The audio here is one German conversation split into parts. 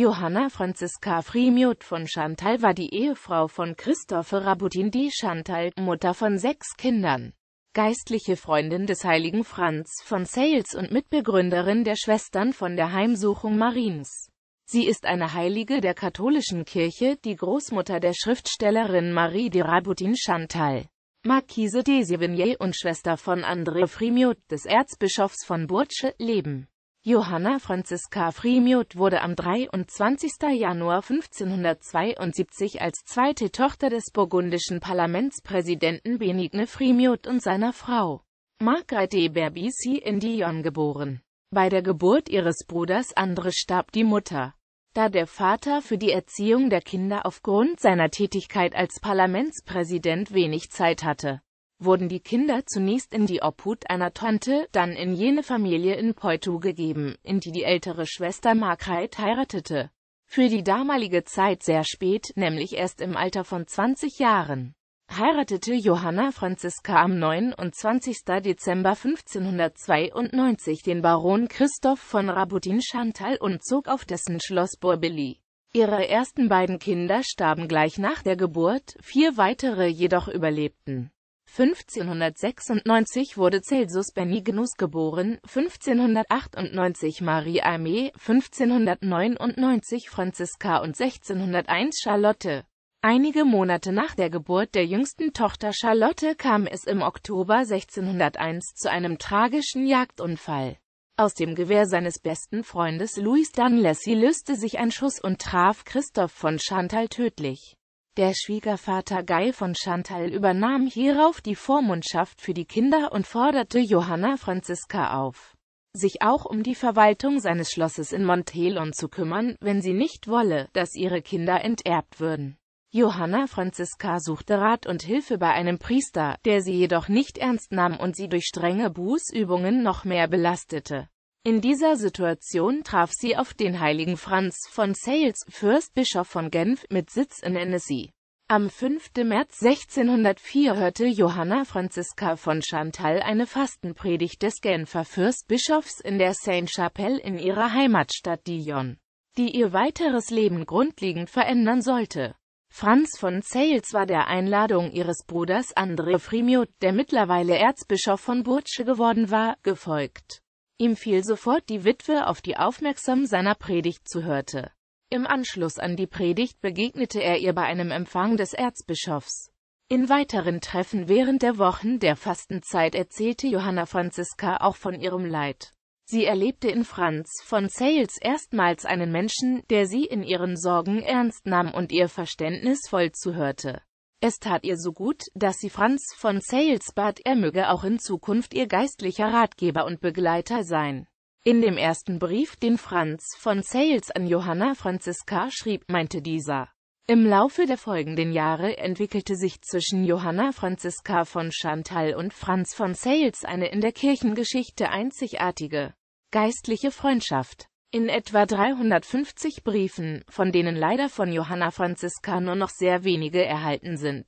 Johanna Franziska Frimiut von Chantal war die Ehefrau von Christophe Rabutin de Chantal, Mutter von sechs Kindern, geistliche Freundin des heiligen Franz von Sales und Mitbegründerin der Schwestern von der Heimsuchung Mariens. Sie ist eine Heilige der katholischen Kirche, die Großmutter der Schriftstellerin Marie de Rabutin Chantal. Marquise de Sévigné und Schwester von André Frimiot des Erzbischofs von Bourges, leben. Johanna Franziska Frimiut wurde am 23. Januar 1572 als zweite Tochter des burgundischen Parlamentspräsidenten Benigne Frimiut und seiner Frau Margrethe Berbisi in Dijon geboren. Bei der Geburt ihres Bruders Andres starb die Mutter. Da der Vater für die Erziehung der Kinder aufgrund seiner Tätigkeit als Parlamentspräsident wenig Zeit hatte, wurden die Kinder zunächst in die Obhut einer Tante, dann in jene Familie in Poitou gegeben, in die die ältere Schwester Margret heiratete. Für die damalige Zeit sehr spät, nämlich erst im Alter von 20 Jahren, heiratete Johanna Franziska am 29. Dezember 1592 den Baron Christoph von Rabutin Chantal und zog auf dessen Schloss Borbély. Ihre ersten beiden Kinder starben gleich nach der Geburt, vier weitere jedoch überlebten. 1596 wurde Celsus Benignus geboren, 1598 Marie Armee, 1599 Franziska und 1601 Charlotte. Einige Monate nach der Geburt der jüngsten Tochter Charlotte kam es im Oktober 1601 zu einem tragischen Jagdunfall. Aus dem Gewehr seines besten Freundes Louis Dunlessy löste sich ein Schuss und traf Christoph von Chantal tödlich. Der Schwiegervater Guy von Chantal übernahm hierauf die Vormundschaft für die Kinder und forderte Johanna Franziska auf, sich auch um die Verwaltung seines Schlosses in Montelon zu kümmern, wenn sie nicht wolle, dass ihre Kinder enterbt würden. Johanna Franziska suchte Rat und Hilfe bei einem Priester, der sie jedoch nicht ernst nahm und sie durch strenge Bußübungen noch mehr belastete. In dieser Situation traf sie auf den heiligen Franz von Sales, Fürstbischof von Genf, mit Sitz in Annecy. Am 5. März 1604 hörte Johanna Franziska von Chantal eine Fastenpredigt des Genfer Fürstbischofs in der saint chapelle in ihrer Heimatstadt Dijon, die ihr weiteres Leben grundlegend verändern sollte. Franz von Sales war der Einladung ihres Bruders André Frimiot, der mittlerweile Erzbischof von Bourges geworden war, gefolgt. Ihm fiel sofort die Witwe auf, die aufmerksam seiner Predigt zuhörte. Im Anschluss an die Predigt begegnete er ihr bei einem Empfang des Erzbischofs. In weiteren Treffen während der Wochen der Fastenzeit erzählte Johanna Franziska auch von ihrem Leid. Sie erlebte in Franz von Sales erstmals einen Menschen, der sie in ihren Sorgen ernst nahm und ihr verständnisvoll zuhörte. Es tat ihr so gut, dass sie Franz von Sales bat, er möge auch in Zukunft ihr geistlicher Ratgeber und Begleiter sein. In dem ersten Brief, den Franz von Sales an Johanna Franziska schrieb, meinte dieser, im Laufe der folgenden Jahre entwickelte sich zwischen Johanna Franziska von Chantal und Franz von Sales eine in der Kirchengeschichte einzigartige geistliche Freundschaft. In etwa 350 Briefen, von denen leider von Johanna Franziska nur noch sehr wenige erhalten sind.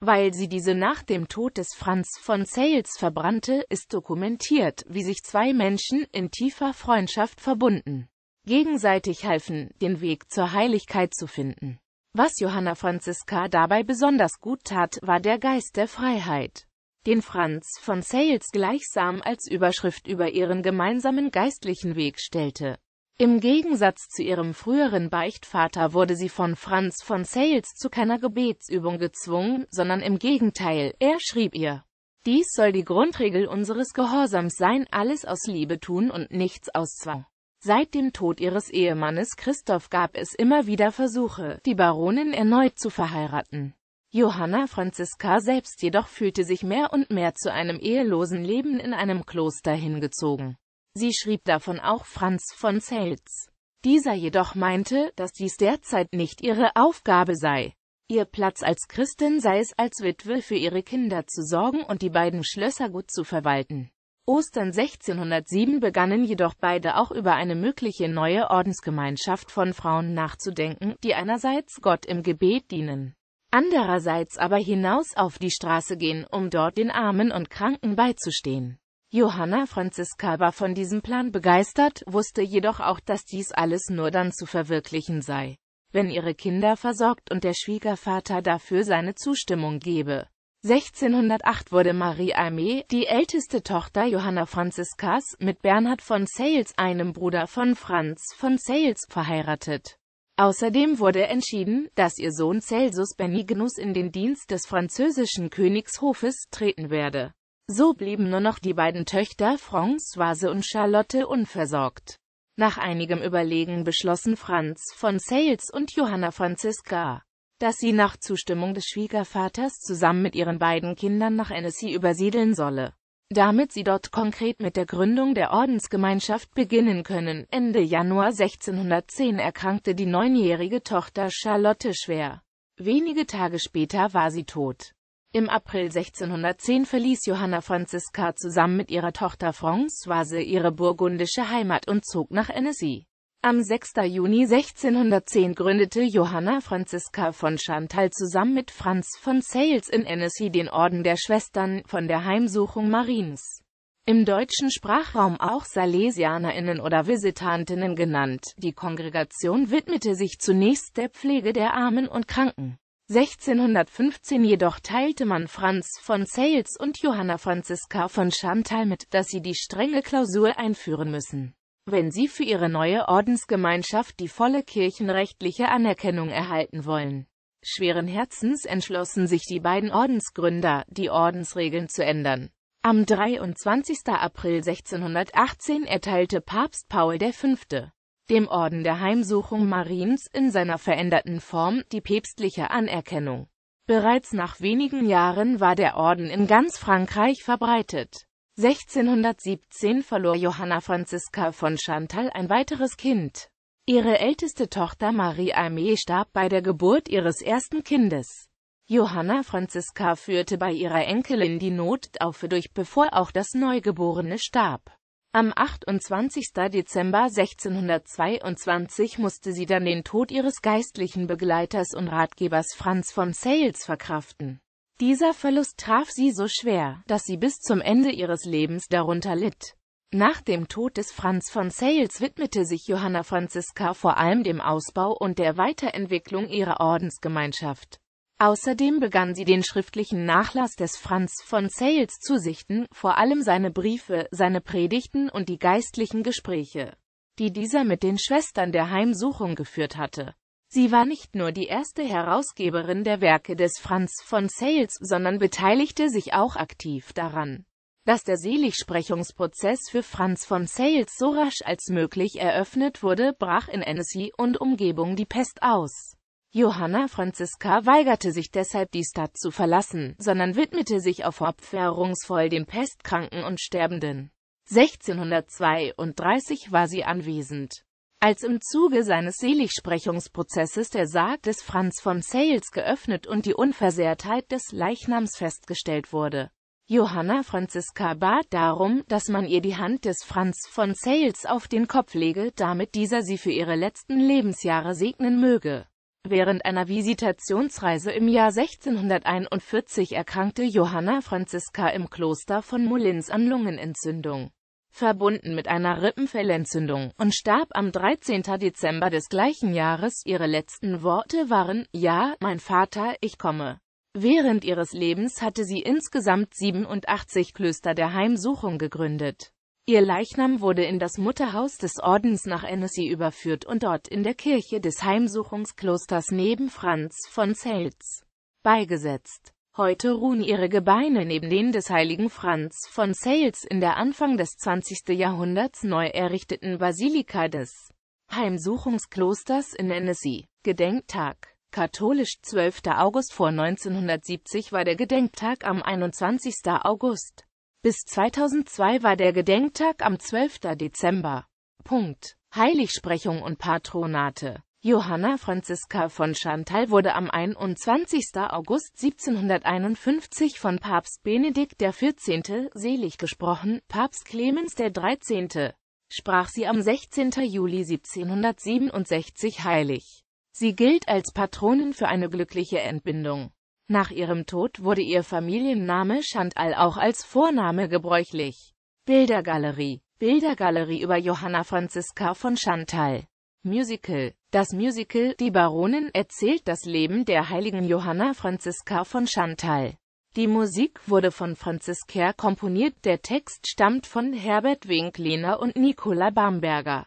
Weil sie diese nach dem Tod des Franz von Sales verbrannte, ist dokumentiert, wie sich zwei Menschen in tiefer Freundschaft verbunden gegenseitig halfen, den Weg zur Heiligkeit zu finden. Was Johanna Franziska dabei besonders gut tat, war der Geist der Freiheit, den Franz von Sales gleichsam als Überschrift über ihren gemeinsamen geistlichen Weg stellte. Im Gegensatz zu ihrem früheren Beichtvater wurde sie von Franz von Sales zu keiner Gebetsübung gezwungen, sondern im Gegenteil, er schrieb ihr, dies soll die Grundregel unseres Gehorsams sein, alles aus Liebe tun und nichts aus Zwang. Seit dem Tod ihres Ehemannes Christoph gab es immer wieder Versuche, die Baronin erneut zu verheiraten. Johanna Franziska selbst jedoch fühlte sich mehr und mehr zu einem ehelosen Leben in einem Kloster hingezogen. Sie schrieb davon auch Franz von Seltz. Dieser jedoch meinte, dass dies derzeit nicht ihre Aufgabe sei. Ihr Platz als Christin sei es, als Witwe für ihre Kinder zu sorgen und die beiden Schlösser gut zu verwalten. Ostern 1607 begannen jedoch beide auch über eine mögliche neue Ordensgemeinschaft von Frauen nachzudenken, die einerseits Gott im Gebet dienen, andererseits aber hinaus auf die Straße gehen, um dort den Armen und Kranken beizustehen. Johanna Franziska war von diesem Plan begeistert, wusste jedoch auch, dass dies alles nur dann zu verwirklichen sei, wenn ihre Kinder versorgt und der Schwiegervater dafür seine Zustimmung gebe. 1608 wurde Marie Aimée, die älteste Tochter Johanna Franziskas, mit Bernhard von Sales, einem Bruder von Franz von Sales, verheiratet. Außerdem wurde entschieden, dass ihr Sohn Celsus Benignus in den Dienst des französischen Königshofes treten werde. So blieben nur noch die beiden Töchter Françoise und Charlotte unversorgt. Nach einigem Überlegen beschlossen Franz von Sales und Johanna Franziska, dass sie nach Zustimmung des Schwiegervaters zusammen mit ihren beiden Kindern nach Annecy übersiedeln solle, damit sie dort konkret mit der Gründung der Ordensgemeinschaft beginnen können. Ende Januar 1610 erkrankte die neunjährige Tochter Charlotte schwer. Wenige Tage später war sie tot. Im April 1610 verließ Johanna Franziska zusammen mit ihrer Tochter Françoise ihre burgundische Heimat und zog nach Annecy. Am 6. Juni 1610 gründete Johanna Franziska von Chantal zusammen mit Franz von Sales in Annecy den Orden der Schwestern von der Heimsuchung Mariens. Im deutschen Sprachraum auch Salesianerinnen oder Visitantinnen genannt, die Kongregation widmete sich zunächst der Pflege der Armen und Kranken. 1615 jedoch teilte man Franz von Sales und Johanna Franziska von Chantal mit, dass sie die strenge Klausur einführen müssen, wenn sie für ihre neue Ordensgemeinschaft die volle kirchenrechtliche Anerkennung erhalten wollen. Schweren Herzens entschlossen sich die beiden Ordensgründer, die Ordensregeln zu ändern. Am 23. April 1618 erteilte Papst Paul V dem Orden der Heimsuchung Mariens in seiner veränderten Form, die päpstliche Anerkennung. Bereits nach wenigen Jahren war der Orden in ganz Frankreich verbreitet. 1617 verlor Johanna Franziska von Chantal ein weiteres Kind. Ihre älteste Tochter Marie Aimée starb bei der Geburt ihres ersten Kindes. Johanna Franziska führte bei ihrer Enkelin die Not auf durch, bevor auch das Neugeborene starb. Am 28. Dezember 1622 musste sie dann den Tod ihres geistlichen Begleiters und Ratgebers Franz von Sales verkraften. Dieser Verlust traf sie so schwer, dass sie bis zum Ende ihres Lebens darunter litt. Nach dem Tod des Franz von Sales widmete sich Johanna Franziska vor allem dem Ausbau und der Weiterentwicklung ihrer Ordensgemeinschaft. Außerdem begann sie den schriftlichen Nachlass des Franz von Sales zu sichten, vor allem seine Briefe, seine Predigten und die geistlichen Gespräche, die dieser mit den Schwestern der Heimsuchung geführt hatte. Sie war nicht nur die erste Herausgeberin der Werke des Franz von Sales, sondern beteiligte sich auch aktiv daran, dass der Seligsprechungsprozess für Franz von Sales so rasch als möglich eröffnet wurde, brach in Annecy und Umgebung die Pest aus. Johanna Franziska weigerte sich deshalb die Stadt zu verlassen, sondern widmete sich auf opferungsvoll dem Pestkranken und Sterbenden. 1632 war sie anwesend. Als im Zuge seines Seligsprechungsprozesses der Sarg des Franz von Sales geöffnet und die Unversehrtheit des Leichnams festgestellt wurde. Johanna Franziska bat darum, dass man ihr die Hand des Franz von Sales auf den Kopf lege, damit dieser sie für ihre letzten Lebensjahre segnen möge. Während einer Visitationsreise im Jahr 1641 erkrankte Johanna Franziska im Kloster von Mullins an Lungenentzündung, verbunden mit einer Rippenfellentzündung, und starb am 13. Dezember des gleichen Jahres. Ihre letzten Worte waren, Ja, mein Vater, ich komme. Während ihres Lebens hatte sie insgesamt 87 Klöster der Heimsuchung gegründet. Ihr Leichnam wurde in das Mutterhaus des Ordens nach Annecy überführt und dort in der Kirche des Heimsuchungsklosters neben Franz von Sels beigesetzt. Heute ruhen ihre Gebeine neben denen des heiligen Franz von Sales in der Anfang des 20. Jahrhunderts neu errichteten Basilika des Heimsuchungsklosters in Annecy. Gedenktag Katholisch 12. August vor 1970 war der Gedenktag am 21. August. Bis 2002 war der Gedenktag am 12. Dezember. Punkt. Heiligsprechung und Patronate Johanna Franziska von Chantal wurde am 21. August 1751 von Papst Benedikt XIV. selig gesprochen, Papst Clemens XIII. sprach sie am 16. Juli 1767 heilig. Sie gilt als Patronin für eine glückliche Entbindung. Nach ihrem Tod wurde ihr Familienname Chantal auch als Vorname gebräuchlich. Bildergalerie Bildergalerie über Johanna Franziska von Chantal Musical Das Musical Die Baronin erzählt das Leben der heiligen Johanna Franziska von Chantal. Die Musik wurde von Franziska komponiert, der Text stammt von Herbert Winkliner und Nicola Bamberger.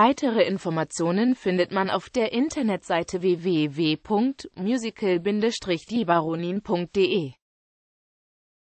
Weitere Informationen findet man auf der Internetseite wwwmusical dibaroninde